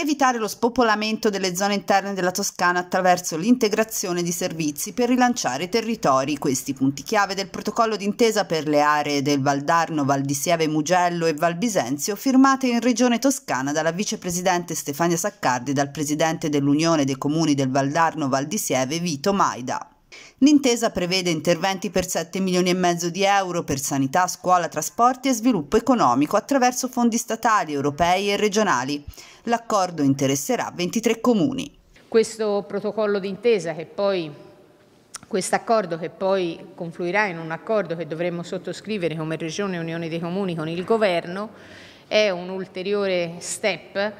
evitare lo spopolamento delle zone interne della Toscana attraverso l'integrazione di servizi per rilanciare i territori. Questi punti chiave del protocollo d'intesa per le aree del Valdarno, Val di Sieve, Mugello e Val Bisenzio, firmate in Regione Toscana dalla vicepresidente Stefania Saccardi e dal presidente dell'Unione dei Comuni del Valdarno, Val di Sieve, Vito Maida. L'intesa prevede interventi per 7 milioni e mezzo di euro per sanità, scuola, trasporti e sviluppo economico attraverso fondi statali, europei e regionali. L'accordo interesserà 23 comuni. Questo protocollo d'intesa che poi questo accordo che poi confluirà in un accordo che dovremmo sottoscrivere come Regione e Unione dei Comuni con il Governo è un ulteriore step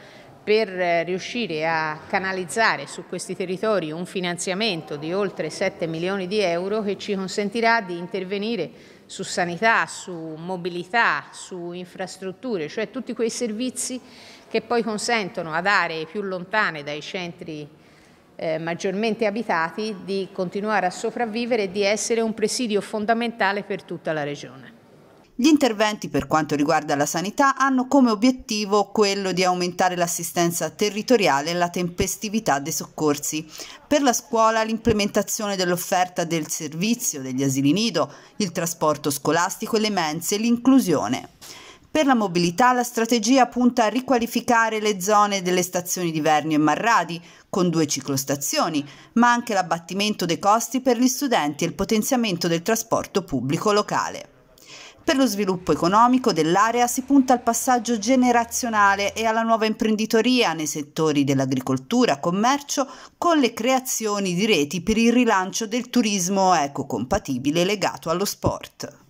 per riuscire a canalizzare su questi territori un finanziamento di oltre 7 milioni di euro che ci consentirà di intervenire su sanità, su mobilità, su infrastrutture, cioè tutti quei servizi che poi consentono ad aree più lontane dai centri eh, maggiormente abitati di continuare a sopravvivere e di essere un presidio fondamentale per tutta la regione. Gli interventi per quanto riguarda la sanità hanno come obiettivo quello di aumentare l'assistenza territoriale e la tempestività dei soccorsi. Per la scuola l'implementazione dell'offerta del servizio degli asili nido, il trasporto scolastico e le mense, l'inclusione. Per la mobilità la strategia punta a riqualificare le zone delle stazioni di Vernio e Marradi con due ciclostazioni, ma anche l'abbattimento dei costi per gli studenti e il potenziamento del trasporto pubblico locale. Per lo sviluppo economico dell'area si punta al passaggio generazionale e alla nuova imprenditoria nei settori dell'agricoltura, commercio, con le creazioni di reti per il rilancio del turismo ecocompatibile legato allo sport.